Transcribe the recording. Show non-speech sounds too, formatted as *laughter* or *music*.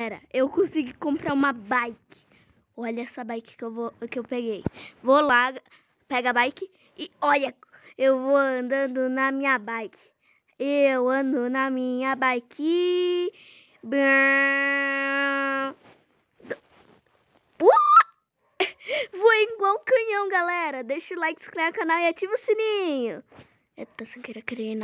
Galera, eu consegui comprar uma bike. Olha essa bike que eu, vou, que eu peguei. Vou lá, pega a bike e olha, eu vou andando na minha bike. Eu ando na minha bike. Uh! *laughs* Vou igual um canhão, galera. Deixa o like, se inscreve no canal e ativa o sininho. Eita, sem querer, criei